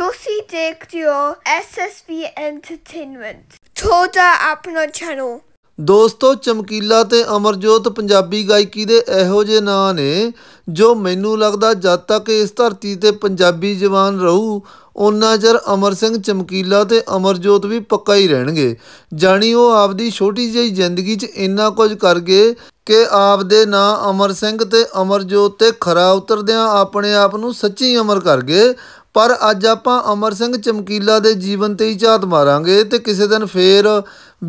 ਤੁਸੀਂ Dick Duo SSV Entertainment ਤੁਹਾਡਾ ਆਪਣਾ ਚੈਨਲ ਦੋਸਤੋ ਚਮਕੀਲਾ ਤੇ ਅਮਰਜੋਤ ਪੰਜਾਬੀ ਗਾਇਕੀ ਦੇ ਇਹੋ ਜਿਹੇ ਨਾਂ ਨੇ ਜੋ ਮੈਨੂੰ ਲੱਗਦਾ ਜਦ ਤੱਕ ਇਸ ਧਰਤੀ ਤੇ ਪੰਜਾਬੀ ਜਵਾਨ ਰਹੂ ਉਹਨਾਂ ਚਿਰ ਅਮਰ ਸਿੰਘ ਚਮਕੀਲਾ ਤੇ ਅਮਰਜੋਤ ਵੀ ਪੱਕਾ ਹੀ ਰਹਿਣਗੇ ਜਾਣੀ ਉਹ ਆਪਦੀ ਛੋਟੀ ਜਿਹੀ ਜ਼ਿੰਦਗੀ 'ਚ ਇੰਨਾ ਕੁਝ ਕਰ ਗਏ ਕਿ ਆਪਦੇ ਨਾਂ ਅਮਰ ਸਿੰਘ ਤੇ ਅਮਰਜੋਤ ਤੇ ਖਰਾ ਉਤਰਦਿਆਂ ਆਪਣੇ ਆਪ ਨੂੰ ਸੱਚੀ ਅਮਰ ਕਰ ਗਏ ਪਰ ਅੱਜ ਆਪਾਂ ਅਮਰ ਸਿੰਘ ਚਮਕੀਲਾ ਦੇ ਜੀਵਨ ਤੇ ਹੀ ਝਾਤ ਮਾਰਾਂਗੇ ਤੇ ਕਿਸੇ ਦਿਨ ਫੇਰ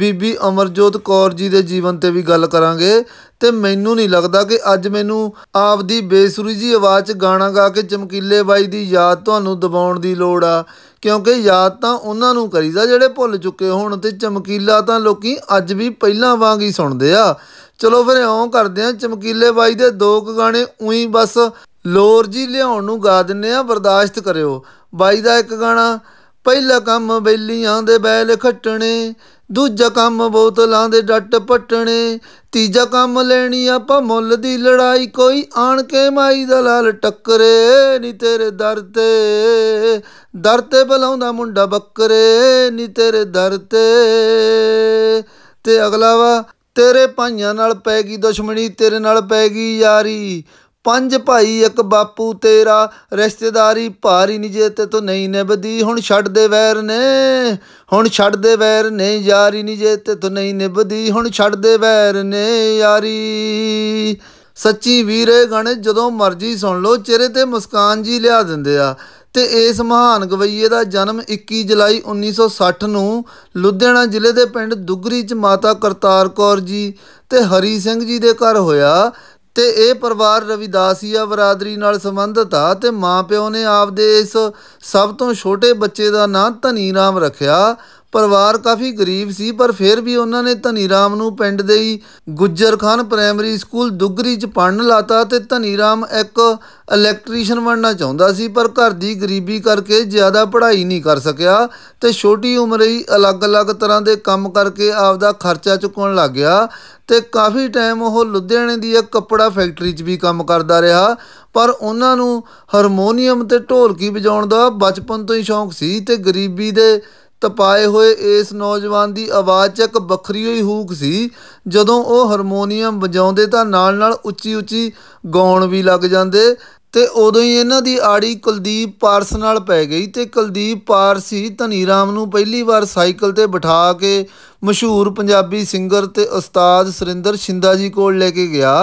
ਬੀਬੀ ਅਮਰਜੋਤ ਕੌਰ ਜੀ ਦੇ ਜੀਵਨ ਤੇ ਵੀ ਗੱਲ ਕਰਾਂਗੇ ਤੇ ਮੈਨੂੰ ਨਹੀਂ ਲੱਗਦਾ ਕਿ ਅੱਜ ਮੈਨੂੰ ਆਪਦੀ ਬੇਸੁਰੀ ਜੀ ਆਵਾਜ਼ 'ਚ ਗਾਣਾ ਗਾ ਕੇ ਚਮਕੀਲੇ ਬਾਈ ਦੀ ਯਾਦ ਤੁਹਾਨੂੰ ਦਬਾਉਣ ਦੀ ਲੋੜ ਆ ਕਿਉਂਕਿ ਯਾਦ ਤਾਂ ਉਹਨਾਂ ਨੂੰ ਕਰੀਦਾ ਜਿਹੜੇ ਭੁੱਲ ਚੁੱਕੇ ਹੋਣ ਤੇ ਚਮਕੀਲਾ ਤਾਂ ਲੋਕੀ ਅੱਜ ਵੀ ਪਹਿਲਾਂ ਵਾਂਗ ਹੀ ਸੁਣਦੇ ਆ ਚਲੋ ਫਿਰ ਐਂ ਕਰਦੇ ਆ ਚਮਕੀਲੇ ਬਾਈ ਦੇ ਦੋ ਗਾਣੇ ਉਹੀ ਬਸ ਲੋਰ ਜੀ ਲਿਆਉਣ ਨੂੰ ਗਾ ਦਿੰਨੇ ਆ ਬਰਦਾਸ਼ਤ ਕਰਿਓ ਬਾਈ ਦਾ ਇੱਕ ਗਾਣਾ ਪਹਿਲਾ ਕੰਮ ਬੈਲੀਆਂ ਦੇ ਬੈਲ ਖੱਟਣੇ ਦੂਜਾ ਕੰਮ ਬੋਤਲਾਂ ਦੇ ਡੱਟ ਪੱਟਣੇ ਤੀਜਾ ਕੰਮ ਲੈਣੀ ਆਪਾਂ ਮੁੱਲ ਦੀ ਲੜਾਈ ਕੋਈ ਆਣ ਕੇ ਮਾਈ ਦਾ ਲਾਲ ਟੱਕਰੇ ਨੀ ਤੇਰੇ ਦਰ ਤੇ ਦਰ ਤੇ ਬਲਾਉਂਦਾ ਮੁੰਡਾ ਬੱਕਰੇ ਨੀ ਤੇਰੇ ਦਰ ਤੇ ਤੇ ਅਗਲਾ ਵਾ ਤੇਰੇ ਭਾਈਆਂ ਨਾਲ ਪੈ ਗਈ ਦੁਸ਼ਮਣੀ ਤੇਰੇ ਨਾਲ ਪੈ ਗਈ ਯਾਰੀ ਪੰਜ ਭਾਈ ਇੱਕ ਬਾਪੂ ਤੇਰਾ ਰਿਸ਼ਤੇਦਾਰੀ ਭਾਰੀ ਜੇ ਤੇ ਤੋ ਨਹੀਂ ਨਿਭਦੀ ਹੁਣ ਛੱਡ ਦੇ ਵੈਰ ਨੇ ਹੁਣ ਛੱਡ ਦੇ ਵੈਰ ਨੇ ਯਾਰੀ ਜੇ ਤੇ ਤੋ ਨਹੀਂ ਨਿਭਦੀ ਹੁਣ ਛੱਡ ਦੇ ਵੈਰ ਨੇ ਯਾਰੀ ਸੱਚੀ ਵੀਰੇ ਗਣ ਜਦੋਂ ਮਰਜ਼ੀ ਸੁਣ ਲੋ ਚਿਹਰੇ ਤੇ ਮੁਸਕਾਨ ਜੀ ਲਿਆ ਦਿੰਦੇ ਆ ਤੇ ਇਸ ਮਹਾਨ ਗਵਈਏ ਦਾ ਜਨਮ 21 ਜੁਲਾਈ 1960 ਨੂੰ ਲੁਧਿਆਣਾ ਜ਼ਿਲ੍ਹੇ ਦੇ ਪਿੰਡ ਦੁਗਰੀ 'ਚ ਮਾਤਾ ਕਰਤਾਰ ਕੌਰ ਜੀ ਤੇ ਹਰੀ ਸਿੰਘ ਜੀ ਦੇ ਘਰ ਹੋਇਆ ਤੇ ਇਹ ਪਰਿਵਾਰ ਰਵਿਦਾਸੀਆ ਬਰਾਦਰੀ ਨਾਲ ਸੰਬੰਧਤ ਆ ਤੇ ਮਾਪਿਓ ਨੇ ਆਪਦੇ ਇਸ ਸਭ ਤੋਂ ਛੋਟੇ ਬੱਚੇ ਦਾ ਨਾਂ ਧਨੀ ਰਾਮ ਰੱਖਿਆ ਪਰਿਵਾਰ ਕਾਫੀ ਗਰੀਬ ਸੀ ਪਰ ਫਿਰ ਵੀ ਉਹਨਾਂ ਨੇ ਧਨੀ ਰਾਮ ਨੂੰ ਪਿੰਡ ਦੇ ਹੀ ਗੁੱਜਰ ਖਾਨ ਪ੍ਰਾਇਮਰੀ ਸਕੂਲ ਦੁੱਗਰੀ 'ਚ ਪੜਨ ਲਾਤਾ ਤੇ ਧਨੀ ਰਾਮ ਇੱਕ ਇਲੈਕਟ੍ਰੀਸ਼ੀਅਨ ਬਣਨਾ ਚਾਹੁੰਦਾ ਸੀ ਪਰ ਘਰ ਦੀ ਗਰੀਬੀ ਕਰਕੇ ਜ਼ਿਆਦਾ ਪੜ੍ਹਾਈ ਨਹੀਂ ਕਰ ਸਕਿਆ ਤੇ ਛੋਟੀ ਉਮਰ ਹੀ ਅਲੱਗ-ਅਲੱਗ ਤਰ੍ਹਾਂ ਦੇ ਕੰਮ ਕਰਕੇ ਆਪਦਾ ਖਰਚਾ ਚੁਕਾਉਣ ਲੱਗ ਗਿਆ ਤੇ ਕਾਫੀ ਟਾਈਮ ਉਹ ਲੁਧਿਆਣੇ ਦੀ ਇੱਕ ਕੱਪੜਾ ਫੈਕਟਰੀ 'ਚ ਵੀ ਕੰਮ ਕਰਦਾ ਰਿਹਾ ਪਰ ਉਹਨਾਂ ਨੂੰ ਹਾਰਮੋਨੀਅਮ ਤੇ ਢੋਲਕੀ ਵਜਾਉਣ ਦਾ ਬਚਪਨ ਤੋਂ ਹੀ ਸ਼ੌਂਕ ਸੀ ਤੇ ਗਰੀਬੀ ਦੇ ਤਪਾਏ ਹੋਏ ਇਸ ਨੌਜਵਾਨ ਦੀ ਆਵਾਜ਼ 'ਚ ਇੱਕ ਵੱਖਰੀ ਹੋਈ ਹੂਕ ਸੀ ਜਦੋਂ ਉਹ ਹਾਰਮੋਨੀਅਮ ਵਜਾਉਂਦੇ ਤਾਂ ਨਾਲ-ਨਾਲ ਉੱਚੀ-ਉੱਚੀ ਗਾਉਣ ਵੀ ਲੱਗ ਜਾਂਦੇ ਤੇ ਉਦੋਂ ਹੀ ਇਹਨਾਂ ਦੀ ਆੜੀ ਕੁਲਦੀਪ ਪਾਰਸ ਨਾਲ ਪੈ ਗਈ ਤੇ ਕੁਲਦੀਪ ਪਾਰਸ ਹੀ ਧਨੀ ਰਾਮ ਨੂੰ ਪਹਿਲੀ ਵਾਰ ਸਾਈਕਲ ਤੇ ਬਿਠਾ ਕੇ ਮਸ਼ਹੂਰ ਪੰਜਾਬੀ ਸਿੰਗਰ ਤੇ ਉਸਤਾਦ ਸਰਿੰਦਰ ਸ਼ਿੰਦਾ ਜੀ ਕੋਲ ਲੈ ਕੇ ਗਿਆ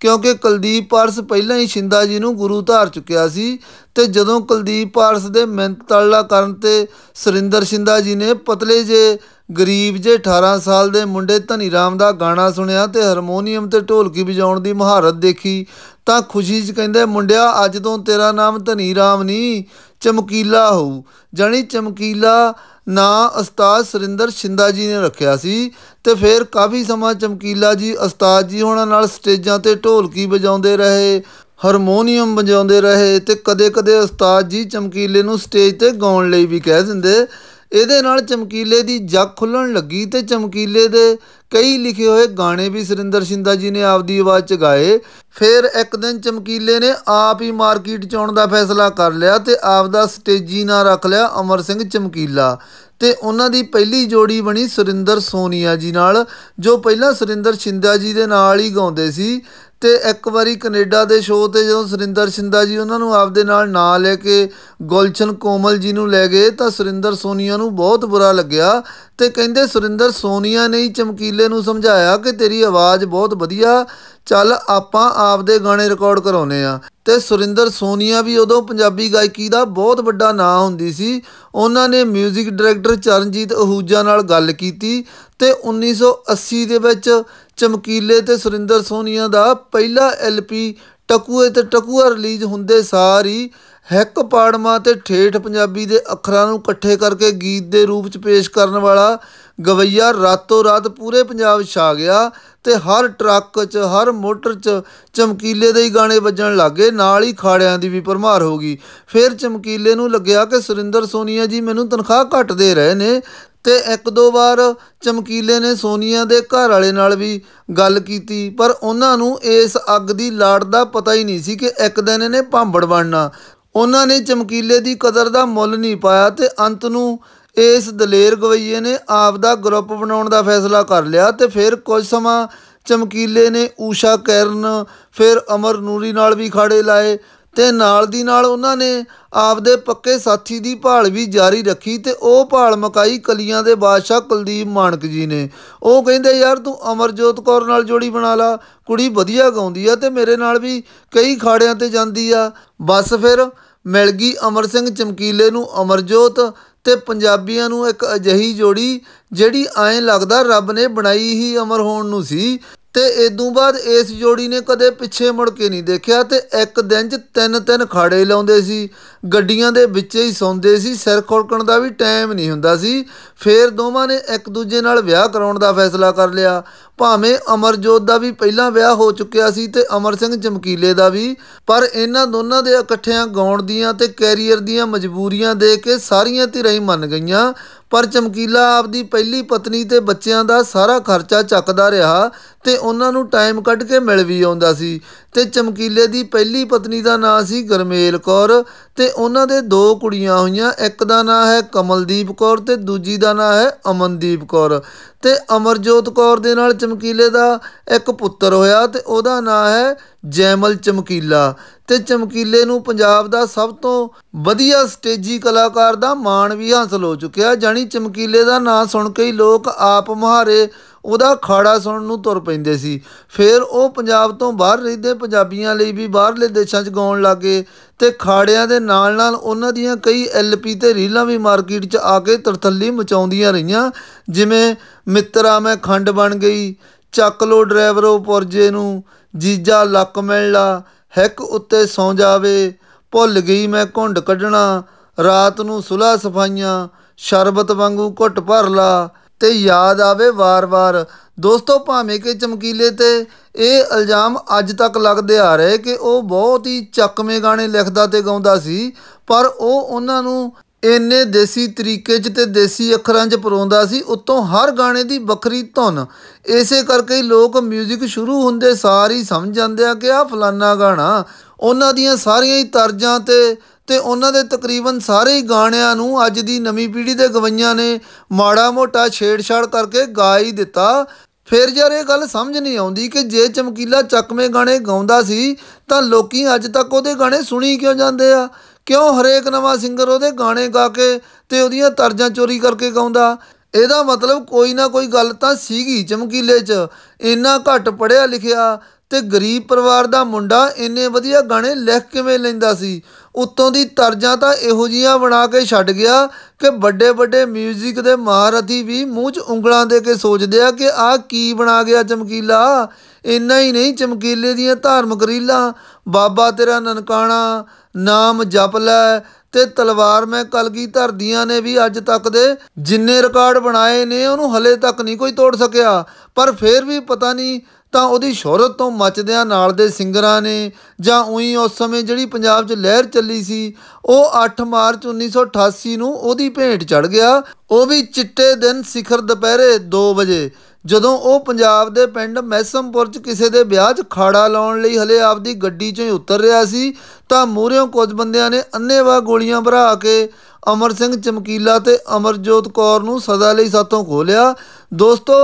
ਕਿਉਂਕਿ ਕੁਲਦੀਪ ਪਾਰਸ ਪਹਿਲਾਂ ਹੀ ਸ਼ਿੰਦਾ ਜੀ ਨੂੰ ਗੁਰੂ ਧਾਰ ਚੁੱਕਿਆ ਸੀ ਤੇ ਜਦੋਂ ਕੁਲਦੀਪ ਪਾਰਸ ਦੇ ਮਿੰਤ ਤੜਲਾ ਕਰਨ ਤੇ ਸਰਿੰਦਰ ਸ਼ਿੰਦਾ ਜੀ ਨੇ ਪਤਲੇ ਜੇ ਗਰੀਬ ਜੇ 18 ਸਾਲ ਦੇ ਮੁੰਡੇ ਧਨੀ ਰਾਮ ਦਾ ਗਾਣਾ ਸੁਣਿਆ ਤੇ ਹਾਰਮੋਨੀਅਮ ਤੇ ਢੋਲਕੀ ਵਜਾਉਣ ਦੀ ਮਹਾਰਤ ਦੇਖੀ ਤਾਂ ਖੁਸ਼ੀ 'ਚ ਕਹਿੰਦੇ ਮੁੰਡਿਆ ਅੱਜ ਤੋਂ ਤੇਰਾ ਨਾਮ ਧਨੀ ਰਾਮ ਨਹੀਂ ਚਮਕੀਲਾ ਹੋਊ ਜਾਨੀ ਚਮਕੀਲਾ ਨਾਂ ਉਸਤਾਦ ਸਰਿੰਦਰ ਸ਼ਿੰਦਾ ਜੀ ਨੇ ਰੱਖਿਆ ਸੀ ਤੇ ਫਿਰ ਕਾਫੀ ਸਮਾਂ ਚਮਕੀਲਾ ਜੀ ਉਸਤਾਦ ਜੀ ਉਹਨਾਂ ਨਾਲ ਸਟੇਜਾਂ ਤੇ ਢੋਲਕੀ ਵਜਾਉਂਦੇ ਰਹੇ ਹਾਰਮੋਨੀਅਮ ਵਜਾਉਂਦੇ ਰਹੇ ਤੇ ਕਦੇ-ਕਦੇ ਉਸਤਾਦ ਜੀ ਚਮਕੀਲੇ ਨੂੰ ਸਟੇਜ ਤੇ ਗਾਉਣ ਲਈ ਵੀ ਕਹਿ ਦਿੰਦੇ ਇਹਦੇ ਨਾਲ ਚਮਕੀਲੇ ਦੀ ਜੱਗ ਖੁੱਲਣ ਲੱਗੀ ਤੇ ਚਮਕੀਲੇ ਦੇ ਕਈ ਲਿਖੇ ਹੋਏ ਗਾਣੇ ਵੀ ਸਰਿੰਦਰ ਸ਼ਿੰਦਾ ਜੀ ਨੇ ਆਪਦੀ ਆਵਾਜ਼ 'ਚ ਗਾਏ ਫਿਰ ਇੱਕ ਦਿਨ ਚਮਕੀਲੇ ਨੇ ਆਪ ਹੀ ਮਾਰਕੀਟ 'ਚ ਆਉਣ ਦਾ ਫੈਸਲਾ ਕਰ ਲਿਆ ਤੇ ਆਪ ਦਾ ਸਟੇਜੀ ਨਾਂ ਰੱਖ ਲਿਆ ਅਮਰ ਸਿੰਘ ਚਮਕੀਲਾ ਤੇ ਉਹਨਾਂ ਦੀ ਪਹਿਲੀ ਜੋੜੀ ਬਣੀ ਸੁਰਿੰਦਰ ਸੋਨੀਆ ਜੀ ਨਾਲ ਜੋ ਪਹਿਲਾਂ ਸੁਰਿੰਦਰ ਸ਼ਿੰਦਾ ਜੀ ਦੇ ਨਾਲ ਹੀ ਗਾਉਂਦੇ ਸੀ ਤੇ ਇੱਕ ਵਾਰੀ ਕੈਨੇਡਾ ਦੇ ਸ਼ੋਅ ਤੇ ਜਦੋਂ ਸੁਰਿੰਦਰ ਸ਼ਿੰਦਾ ਜੀ ਉਹਨਾਂ ਨੂੰ ਆਪਦੇ ਨਾਲ ਨਾਂ ਲੈ ਕੇ ਗੁਲਸ਼ਨ ਕੋਮਲ ਜੀ ਨੂੰ ਲੈ ਗਏ ਤਾਂ ਸੁਰਿੰਦਰ ਸੋਨੀਆ ਨੂੰ ਬਹੁਤ ਬੁਰਾ ਲੱਗਿਆ ਤੇ ਕਹਿੰਦੇ ਸੁਰਿੰਦਰ ਸੋਨੀਆ ਨੇ ਹੀ ਚਮਕੀਲੇ ਨੂੰ ਸਮਝਾਇਆ ਕਿ ਤੇਰੀ ਆਵਾਜ਼ ਬਹੁਤ ਵਧੀਆ ਚੱਲ ਆਪਾਂ ਆਪਦੇ ਗਾਣੇ ਰਿਕਾਰਡ ਕਰਾਉਨੇ ਆ ਤੇ ਸੁਰਿੰਦਰ ਸੋਨੀਆ ਵੀ ਉਦੋਂ ਪੰਜਾਬੀ ਗਾਇਕੀ ਦਾ ਬਹੁਤ ਵੱਡਾ ਨਾਂ ਹੁੰਦੀ ਸੀ ਉਹਨਾਂ ਨੇ 뮤직 ਡਾਇਰੈਕਟਰ ਚਰਨਜੀਤ ਅਹੂਜਾ ਨਾਲ ਗੱਲ ਕੀਤੀ ਤੇ 1980 ਦੇ ਵਿੱਚ ਚਮਕੀਲੇ ਤੇ ਸੁਰਿੰਦਰ ਸੋਨੀਆ ਦਾ ਪਹਿਲਾ ਐਲਪੀ ਟਕੂਏ ਤੇ ਟਕੂਆ ਰਿਲੀਜ਼ ਹੁੰਦੇ ਸਾਰ ਹੀ ਹੱਕ ਪਾੜਮਾ ਤੇ ਠੇਠ ਪੰਜਾਬੀ ਦੇ ਅੱਖਰਾਂ ਨੂੰ ਇਕੱਠੇ ਕਰਕੇ ਗੀਤ ਦੇ ਰੂਪ 'ਚ ਪੇਸ਼ ਕਰਨ ਵਾਲਾ ਗਵਈਆ ਰਾਤੋਂ ਰਾਤ ਪੂਰੇ ਪੰਜਾਬ ਛਾ ਗਿਆ ਤੇ ਹਰ ਟਰੱਕ 'ਚ ਹਰ ਮੋਟਰ 'ਚ ਚਮਕੀਲੇ ਦੇ ਹੀ ਗਾਣੇ ਵੱਜਣ ਲੱਗੇ ਨਾਲ ਹੀ ਖਾੜਿਆਂ ਦੀ ਵੀ ਪਰਮਾਰ ਹੋ ਗਈ ਫਿਰ ਚਮਕੀਲੇ ਨੂੰ ਲੱਗਿਆ ਕਿ ਸੁਰਿੰਦਰ ਸੋਨੀਆ ਜੀ ਮੈਨੂੰ ਤਨਖਾਹ ਘੱਟ ਦੇ ਰਹੇ ਨੇ ਤੇ ਇੱਕ ਦੋ ਵਾਰ ਚਮਕੀਲੇ ਨੇ ਸੋਨੀਆ ਦੇ ਘਰ ਵਾਲੇ ਨਾਲ ਵੀ ਗੱਲ ਕੀਤੀ ਪਰ ਉਹਨਾਂ ਨੂੰ ਇਸ ਅੱਗ ਦੀ ਲਾੜ ਦਾ ਪਤਾ ਹੀ ਨਹੀਂ ਸੀ ਕਿ ਇੱਕ ਦਿਨ ਇਹਨੇ ਭਾਂਬੜ ਬਣਨਾ ਉਹਨਾਂ ਨੇ ਚਮਕੀਲੇ ਦੀ ਕਦਰ ਦਾ ਮੁੱਲ ਨਹੀਂ ਪਾਇਆ ਤੇ ਅੰਤ ਨੂੰ ਇਸ ਦਲੇਰ ਗਵਈਏ ਨੇ ਆਪ ਦਾ ਗਰੁੱਪ ਬਣਾਉਣ ਦਾ ਫੈਸਲਾ ਕਰ ਲਿਆ ਤੇ ਫਿਰ ਕੁਝ ਸਮਾਂ ਚਮਕੀਲੇ ਨੇ ਊਸ਼ਾ ਕੈਰਨ ਫਿਰ ਅਮਰ ਨੂਰੀ ਨਾਲ ਵੀ ਖਾੜੇ ਲਾਏ ਤੇ ਨਾਲ ਦੀ ਨਾਲ ਉਹਨਾਂ ਨੇ ਆਪਦੇ ਪੱਕੇ ਸਾਥੀ ਦੀ ਭਾਲ ਵੀ ਜਾਰੀ ਰੱਖੀ ਤੇ ਉਹ ਭਾਲ ਮਕਾਈ ਕਲੀਆਂ ਦੇ ਬਾਦਸ਼ਾਹ ਕੁਲਦੀਪ ਮਾਨਕ ਜੀ ਨੇ ਉਹ ਕਹਿੰਦੇ ਯਾਰ ਤੂੰ ਅਮਰਜੋਤ ਕੌਰ ਨਾਲ ਜੋੜੀ ਬਣਾ ਲਾ ਕੁੜੀ ਵਧੀਆ ਗਾਉਂਦੀ ਆ ਤੇ ਮੇਰੇ ਨਾਲ ਵੀ ਕਈ ਖਾੜਿਆਂ ਤੇ ਜਾਂਦੀ ਆ ਬਸ ਫਿਰ ਮਿਲ ਗਈ ਅਮਰ ਸਿੰਘ ਚਮਕੀਲੇ ਨੂੰ ਅਮਰਜੋਤ ਤੇ ਪੰਜਾਬੀਆਂ ਨੂੰ ਇੱਕ ਅਜਹੀ ਜੋੜੀ ਜਿਹੜੀ ਐਂ ਲੱਗਦਾ ਰੱਬ ਨੇ ਬਣਾਈ ਹੀ ਅਮਰ ਹੋਣ ਨੂੰ ਸੀ ਤੇ ਇਦੋਂ ਬਾਅਦ ਇਸ ਜੋੜੀ ਨੇ ਕਦੇ ਪਿੱਛੇ ਮੁੜ ਕੇ ਨਹੀਂ ਦੇਖਿਆ ਤੇ ਇੱਕ ਦਿਨ 'ਚ ਤਿੰਨ ਤਿੰਨ ਖਾੜੇ ਲਾਉਂਦੇ ਸੀ ਗੱਡੀਆਂ ਦੇ ਵਿੱਚ ਹੀ ਸੌਂਦੇ ਸੀ ਸਿਰ ਖੋਲਣ ਦਾ ਵੀ ਟਾਈਮ ਨਹੀਂ ਹੁੰਦਾ ਸੀ ਫੇਰ ਦੋਵਾਂ ਨੇ ਇੱਕ ਦੂਜੇ ਨਾਲ ਵਿਆਹ ਕਰਾਉਣ ਦਾ ਫੈਸਲਾ ਕਰ ਲਿਆ ਭਾਵੇਂ ਅਮਰਜੋਤ ਦਾ ਵੀ ਪਹਿਲਾਂ ਵਿਆਹ ਹੋ ਚੁੱਕਿਆ ਸੀ ਤੇ ਅਮਰ ਸਿੰਘ ਚਮਕੀਲੇ ਦਾ ਵੀ ਪਰ ਇਹਨਾਂ ਦੋਨਾਂ ਦੇ ਇਕੱਠਿਆਂ ਗਾਉਣ ਦੀਆਂ ਤੇ ਕੈਰੀਅਰ ਦੀਆਂ ਮਜਬੂਰੀਆਂ ਦੇ ਕੇ ਸਾਰੀਆਂ ਧਿਰਾਂ ਹੀ ਮੰਨ ਗਈਆਂ ਪਰ ਚਮਕੀਲਾ ਆਪਦੀ ਪਹਿਲੀ ਪਤਨੀ ਤੇ ਬੱਚਿਆਂ ਦਾ ਸਾਰਾ ਖਰਚਾ ਚੱਕਦਾ ਰਿਹਾ ਤੇ ਉਹਨਾਂ ਨੂੰ ਟਾਈਮ ਕੱਢ ਕੇ ਮਿਲ ਵੀ ਆਉਂਦਾ ਸੀ ਤੇ ਚਮਕੀਲੇ ਦੀ ਪਹਿਲੀ ਪਤਨੀ ਦਾ ਨਾਂ ਸੀ ਗਰਮੇਲ ਕੌਰ ਤੇ ਉਹਨਾਂ ਦੇ ਦੋ ਕੁੜੀਆਂ ਹੋਈਆਂ ਇੱਕ ਦਾ ਨਾਂ ਹੈ ਕਮਲਦੀਪ ਕੌਰ ਤੇ ਦੂਜੀ ਦਾ ਨਾਂ ਹੈ ਅਮਨਦੀਪ ਕੌਰ ਤੇ ਅਮਰਜੋਤ ਕੌਰ ਦੇ ਨਾਲ ਚਮਕੀਲੇ ਦਾ ਇੱਕ ਪੁੱਤਰ ਹੋਇਆ ਤੇ ਉਹਦਾ ਨਾਂ ਹੈ ਜੈਮਲ ਚਮਕੀਲਾ ਤੇ ਚਮਕੀਲੇ ਨੂੰ ਪੰਜਾਬ ਦਾ ਸਭ ਤੋਂ ਵਧੀਆ ਸਟੇਜੀ ਕਲਾਕਾਰ ਦਾ ਮਾਣ ਵੀ ਹਾਸਲ ਹੋ ਚੁੱਕਿਆ ਜਾਨੀ ਚਮਕੀਲੇ ਦਾ ਨਾਂ ਸੁਣ ਕੇ ਹੀ ਲੋਕ ਆਪ ਮੁਹਾਰੇ ਉਹਦਾ ਖਾੜਾ ਸੁਣਨ ਨੂੰ ਤੁਰ ਪੈਂਦੇ ਸੀ ਫਿਰ ਉਹ ਪੰਜਾਬ ਤੋਂ ਬਾਹਰ ਰਹਿੰਦੇ ਪੰਜਾਬੀਆਂ ਲਈ ਵੀ ਬਾਹਰਲੇ ਦੇਸ਼ਾਂ 'ਚ ਗਾਉਣ ਲੱਗੇ ਤੇ ਖਾੜਿਆਂ ਦੇ ਨਾਲ-ਨਾਲ ਉਹਨਾਂ ਦੀਆਂ ਕਈ ਐਲਪੀ ਤੇ ਰੀਲਾਂ ਵੀ ਮਾਰਕੀਟ 'ਚ ਆ ਕੇ ਤਰਥੱਲੀ ਮਚਾਉਂਦੀਆਂ ਰਹੀਆਂ ਜਿਵੇਂ ਮਿੱਤਰਾ ਮੈਂ ਖੰਡ ਬਣ ਗਈ ਚੱਕ ਲੋ ਡਰਾਈਵਰੋ ਪੁਰਜੇ ਨੂੰ ਜੀਜਾ ਲੱਕ ਮਿਲਲਾ ਹੱਕ ਉੱਤੇ ਸੌ ਜਾਵੇ ਭੁੱਲ ਗਈ ਮੈਂ ਘੁੰਡ ਕੱਢਣਾ ਰਾਤ ਨੂੰ ਸੁਲਾ ਸਫਾਈਆਂ ਸ਼ਰਬਤ ਵਾਂਗੂ ਘੁੱਟ ਭਰ ਲਾ ਤੇ ਯਾਦ ਆਵੇ ਵਾਰ-ਵਾਰ ਦੋਸਤੋ ਭਾਵੇਂ ਕਿ ਚਮਕੀਲੇ ਤੇ ਇਹ ਇਲਜ਼ਾਮ ਅੱਜ ਤੱਕ ਲੱਗਦੇ ਆ ਰਹੇ ਕਿ ਉਹ ਬਹੁਤ ਹੀ ਚੱਕਵੇਂ ਗਾਣੇ ਲਿਖਦਾ ਤੇ ਗਾਉਂਦਾ ਸੀ ਪਰ ਉਹ ਉਹਨਾਂ ਨੂੰ ਇੰਨੇ ਦੇਸੀ ਤਰੀਕੇ 'ਚ ਤੇ ਦੇਸੀ ਅੱਖਰਾਂ 'ਚ ਪਰੋਂਦਾ ਸੀ ਉਤੋਂ ਹਰ ਗਾਣੇ ਦੀ ਵੱਖਰੀ ਧੁਨ ਇਸੇ ਕਰਕੇ ਹੀ ਲੋਕ 뮤직 ਸ਼ੁਰੂ ਹੁੰਦੇ ਸਾਰ ਹੀ ਸਮਝ ਜਾਂਦੇ ਆ ਕਿ ਆ ਫਲਾਨਾ ਗਾਣਾ ਉਹਨਾਂ ਦੀਆਂ ਸਾਰੀਆਂ ਹੀ ਤਰਜ਼ਾਂ ਤੇ ਤੇ ਉਹਨਾਂ ਦੇ ਤਕਰੀਬਨ ਸਾਰੇ ਹੀ ਗਾਣਿਆਂ ਨੂੰ ਅੱਜ ਦੀ ਨਵੀਂ ਪੀੜ੍ਹੀ ਦੇ ਗਵਈਆਂ ਨੇ ਮਾੜਾ ਮੋਟਾ ਛੇੜਛਾੜ ਕਰਕੇ ਗਾ ਹੀ ਦਿੱਤਾ ਫਿਰ ਜਰ ਇਹ ਗੱਲ ਸਮਝ ਨਹੀਂ ਆਉਂਦੀ ਕਿ ਜੇ ਚਮਕੀਲਾ ਚੱਕਵੇਂ ਗਾਣੇ ਗਾਉਂਦਾ ਸੀ ਤਾਂ ਲੋਕੀ ਅੱਜ ਤੱਕ ਉਹਦੇ ਗਾਣੇ ਸੁਣੀ ਕਿਉਂ ਜਾਂਦੇ ਆ ਕਿਉਂ ਹਰੇਕ ਨਵਾਂ ਸਿੰਗਰ ਉਹਦੇ ਗਾਣੇ ਗਾ ਕੇ ਤੇ ਉਹਦੀਆਂ ਤਰਜ਼ਾਂ ਚੋਰੀ ਕਰਕੇ ਗਾਉਂਦਾ ਇਹਦਾ ਮਤਲਬ ਕੋਈ ਨਾ ਕੋਈ ਗੱਲ ਤਾਂ ਸੀਗੀ ਚਮਕੀਲੇ 'ਚ ਇੰਨਾ ਘੱਟ ਪੜਿਆ ਲਿਖਿਆ ਤੇ ਗਰੀਬ ਪਰਿਵਾਰ ਦਾ ਮੁੰਡਾ ਇੰਨੇ ਵਧੀਆ ਗਾਣੇ ਲਿਖ ਕਿਵੇਂ ਲੈਂਦਾ ਸੀ ਉੱਤੋਂ ਦੀ ਤਰਜ਼ਾਂ ਤਾਂ ਇਹੋ ਜੀਆਂ ਬਣਾ ਕੇ ਛੱਡ ਗਿਆ ਕਿ ਵੱਡੇ ਵੱਡੇ 뮤직 ਦੇ ਮਹਾਰਥੀ ਵੀ ਮੂੰਹ 'ਚ ਉਂਗਲਾਂ ਦੇ ਕੇ ਸੋਚਦੇ ਆ ਕਿ ਆਹ ਕੀ ਬਣਾ ਗਿਆ ਚਮਕੀਲਾ ਇੰਨਾ ਹੀ ਨਹੀਂ ਚਮਕੀਲੇ ਦੀਆਂ ਧਾਰਮਿਕ ਰੀਲਾਂ ਬਾਬਾ ਤੇਰਾ ਨਨਕਾਣਾ ਨਾਮ ਜਪ ਲੈ ਤੇ ਤਲਵਾਰ ਮੈਂ ਕਲਗੀ ਧਰਦੀਆਂ ਨੇ ਵੀ ਅੱਜ ਤੱਕ ਦੇ ਜਿੰਨੇ ਰਿਕਾਰਡ ਬਣਾਏ ਨੇ ਉਹਨੂੰ ਹਲੇ ਤੱਕ ਨਹੀਂ ਕੋਈ ਤੋੜ ਸਕਿਆ ਪਰ ਫੇਰ ਵੀ ਪਤਾ ਨਹੀਂ ਤਾਂ ਉਹਦੀ ਸ਼ੋਹਰਤ ਤੋਂ ਮੱਚਦਿਆਂ ਨਾਲ ਦੇ ਸਿੰਗਰਾਂ ਨੇ ਜਾਂ ਉਹੀ ਉਸ ਸਮੇਂ ਜਿਹੜੀ ਪੰਜਾਬ 'ਚ ਲਹਿਰ ਚੱਲੀ ਸੀ ਉਹ 8 ਮਾਰਚ 1988 ਨੂੰ ਉਹਦੀ ਭੇਂਟ ਚੜ ਗਿਆ ਉਹ ਵੀ ਚਿੱਟੇ ਦਿਨ ਸਿਖਰ ਦੁਪਹਿਰੇ 2 ਵਜੇ ਜਦੋਂ ਉਹ ਪੰਜਾਬ ਦੇ ਪਿੰਡ ਮੈਸਮਪੁਰ 'ਚ ਕਿਸੇ ਦੇ ਵਿਆਹ 'ਚ ਖਾੜਾ ਲਾਉਣ ਲਈ ਹਲੇ ਆਪਦੀ ਗੱਡੀ 'ਚੋਂ ਹੀ ਉਤਰ ਰਿਹਾ ਸੀ ਤਾਂ ਮੂਹਰਿਓਂ ਕੁਝ ਬੰਦਿਆਂ ਨੇ ਅੰਨੇਵਾ ਗੋਲੀਆਂ ਭਰਾ ਕੇ ਅਮਰ ਸਿੰਘ ਚਮਕੀਲਾ ਤੇ ਅਮਰਜੋਤ ਕੌਰ ਨੂੰ ਸਦਾ ਲਈ ਸਾਥੋਂ ਲਿਆ ਦੋਸਤੋ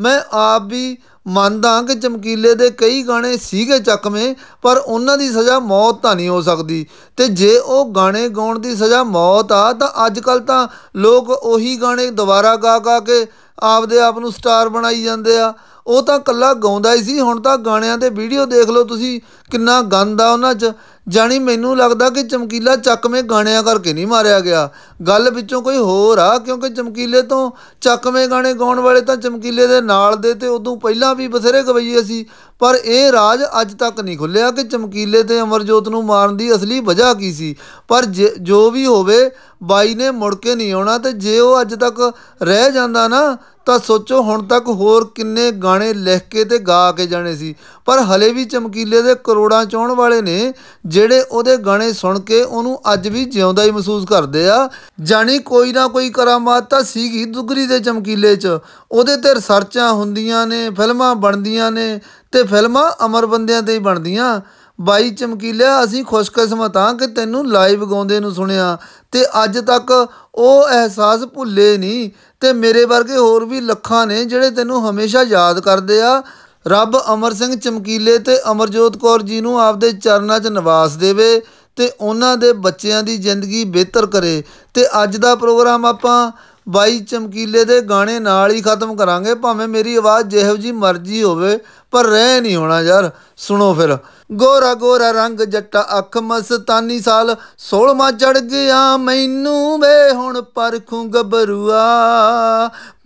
ਮੈਂ ਆਪ ਵੀ ਮੰਨਦਾ ਕਿ ਚਮਕੀਲੇ ਦੇ ਕਈ ਗਾਣੇ ਸੀਗੇ ਚੱਕਵੇਂ ਪਰ ਉਹਨਾਂ ਦੀ ਸਜ਼ਾ ਮੌਤ ਤਾਂ ਨਹੀਂ ਹੋ ਸਕਦੀ ਤੇ ਜੇ ਉਹ ਗਾਣੇ ਗਾਉਣ ਦੀ ਸਜ਼ਾ ਮੌਤ ਆ ਤਾਂ ਅੱਜ ਕੱਲ ਤਾਂ ਲੋਕ ਉਹੀ ਗਾਣੇ ਦੁਬਾਰਾ ਗਾ ਗਾ ਕੇ ਆਪਦੇ ਆਪ ਨੂੰ ਸਟਾਰ ਬਣਾਈ ਜਾਂਦੇ ਆ ਉਹ ਤਾਂ ਕੱਲਾ ਗਾਉਂਦਾ ਹੀ ਸੀ ਹੁਣ ਤਾਂ ਗਾਣਿਆਂ ਦੇ ਵੀਡੀਓ ਦੇਖ ਲਓ ਤੁਸੀਂ ਕਿੰਨਾ ਗੰਦ ਆ ਉਹਨਾਂ 'ਚ ਜਾਨੀ ਮੈਨੂੰ ਲੱਗਦਾ ਕਿ ਚਮਕੀਲਾ ਚੱਕਵੇਂ ਗਾਣਿਆਂ ਕਰਕੇ ਨਹੀਂ ਮਾਰਿਆ ਗਿਆ ਗੱਲ ਵਿੱਚੋਂ ਕੋਈ ਹੋਰ ਆ ਕਿਉਂਕਿ ਚਮਕੀਲੇ ਤੋਂ ਚੱਕਵੇਂ ਗਾਣੇ ਗਾਉਣ ਵਾਲੇ ਤਾਂ ਚਮਕੀਲੇ ਦੇ ਨਾਲ ਦੇ ਤੇ ਉਦੋਂ ਪਹਿਲਾਂ ਵੀ ਬਥੇਰੇ ਗਵਈਏ ਸੀ ਪਰ ਇਹ ਰਾਜ ਅੱਜ ਤੱਕ ਨਹੀਂ ਖੁੱਲਿਆ ਕਿ ਚਮਕੀਲੇ ਤੇ ਅਮਰਜੋਤ ਨੂੰ ਮਾਰਨ ਦੀ ਅਸਲੀ ਵਜ੍ਹਾ ਕੀ ਸੀ ਪਰ ਜੋ ਵੀ ਹੋਵੇ ਬਾਈ ਨੇ ਮੁੜ ਕੇ ਨਹੀਂ ਆਉਣਾ ਤੇ ਜੇ ਉਹ ਅੱਜ ਤੱਕ ਰਹਿ ਜਾਂਦਾ ਨਾ ਤਾਂ ਸੋਚੋ ਹੁਣ ਤੱਕ ਹੋਰ ਕਿੰਨੇ ਗਾਣੇ ਲਿਖ ਕੇ ਤੇ ਗਾ ਕੇ ਜਾਣੇ ਸੀ ਪਰ ਹਲੇ ਵੀ ਚਮਕੀਲੇ ਦੇ ਕਰੋੜਾਂ ਚਾਹਣ ਵਾਲੇ ਨੇ ਜਿਹੜੇ ਉਹਦੇ ਗਾਣੇ ਸੁਣ ਕੇ ਉਹਨੂੰ ਅੱਜ ਵੀ ਜਿਉਂਦਾ ਹੀ ਮਹਿਸੂਸ ਕਰਦੇ ਆ ਜਾਨੀ ਕੋਈ ਨਾ ਕੋਈ ਕਰਾਮਾਤ ਤਾਂ ਸੀਗੀ ਦੁਗਰੀ ਦੇ ਚਮਕੀਲੇ 'ਚ ਉਹਦੇ ਤੇ ਰਿਸਰਚਾਂ ਹੁੰਦੀਆਂ ਨੇ ਫਿਲਮਾਂ ਬਣਦੀਆਂ ਨੇ ਤੇ ਫਿਲਮਾਂ ਅਮਰ ਬੰਦਿਆਂ ਤੇ ਹੀ ਬਣਦੀਆਂ ਬਾਈ ਚਮਕੀਲਾ ਅਸੀਂ ਖੁਸ਼ਕਿਸਮਤ ਆ ਕਿ ਤੈਨੂੰ ਲਾਈਵ ਗਾਉਂਦੇ ਨੂੰ ਸੁਣਿਆ ਤੇ ਅੱਜ ਤੱਕ ਉਹ ਅਹਿਸਾਸ ਭੁੱਲੇ ਨਹੀਂ ਤੇ ਮੇਰੇ ਵਰਗੇ ਹੋਰ ਵੀ ਲੱਖਾਂ ਨੇ ਜਿਹੜੇ ਤੈਨੂੰ ਹਮੇਸ਼ਾ ਯਾਦ ਕਰਦੇ ਆ ਰੱਬ ਅਮਰ ਸਿੰਘ ਚਮਕੀਲੇ ਤੇ ਅਮਰਜੋਤ ਕੌਰ ਜੀ ਨੂੰ ਆਪਦੇ ਚਰਨਾਂ 'ਚ ਨਿਵਾਸ ਦੇਵੇ ਤੇ ਉਹਨਾਂ ਦੇ ਬੱਚਿਆਂ ਦੀ ਜ਼ਿੰਦਗੀ ਬਿਹਤਰ ਕਰੇ ਤੇ ਅੱਜ ਦਾ ਪ੍ਰੋਗਰਾਮ ਆਪਾਂ ਬਾਈ ਚਮਕੀਲੇ ਦੇ ਗਾਣੇ ਨਾਲ ਹੀ ਖਤਮ ਕਰਾਂਗੇ ਭਾਵੇਂ ਮੇਰੀ ਆਵਾਜ਼ ਜਿਹੋ ਜੀ ਮਰਜ਼ੀ ਹੋਵੇ ਪਰ ਰਹਿ ਨਹੀਂ ਹੋਣਾ ਯਾਰ ਸੁਣੋ ਫਿਰ ਗੋਰਾ ਗੋਰਾ ਰੰਗ ਜੱਟਾ ਅੱਖ ਮਸਤਾਨੀ ਸਾਲ 16ਵਾਂ ਚੜ ਗਿਆ ਮੈਨੂੰ ਵੇ ਹੁਣ ਪਰਖੂ ਗੱਬਰੂਆ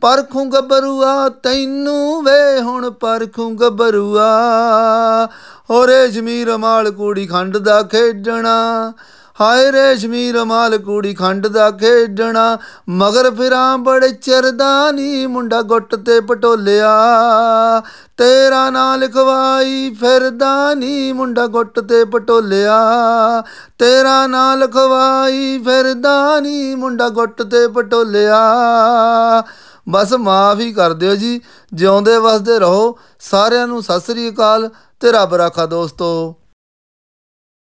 ਪਰਖੂ ਗੱਬਰੂਆ ਤੈਨੂੰ ਵੇ ਹੁਣ ਪਰਖੂ ਗੱਬਰੂਆ ਹੋਰੇ ਜਮੀਰ ਮਾਲ ਕੂੜੀ ਖੰਡ ਦਾ ਖੇਡਣਾ ਹਾਏ ਜ਼ਮੀਰ ਮਾਲ ਕੂੜੀ ਖੰਡ ਦਾ ਖੇਡਣਾ ਮਗਰ ਫਿਰਾਂ ਬੜੇ ਚਰਦਾ ਨੀ ਮੁੰਡਾ ਗੁੱਟ ਤੇ ਪਟੋਲਿਆ ਤੇਰਾ ਨਾਂ ਲਿਖਵਾਈ ਫਿਰਦਾ ਨੀ ਮੁੰਡਾ ਗੁੱਟ ਤੇ ਪਟੋਲਿਆ ਤੇਰਾ ਨਾਂ ਲਿਖਵਾਈ ਫਿਰਦਾ ਨੀ ਮੁੰਡਾ ਗੁੱਟ ਤੇ ਪਟੋਲਿਆ ਬਸ ਮਾਫੀ ਕਰ ਦਿਓ ਜੀ ਜਿਉਂਦੇ ਵਸਦੇ ਰਹੋ ਸਾਰਿਆਂ ਨੂੰ ਸਤਿ ਸ੍ਰੀ ਅਕਾਲ ਤੇ ਰੱਬ ਰਾਖਾ ਦੋਸਤੋ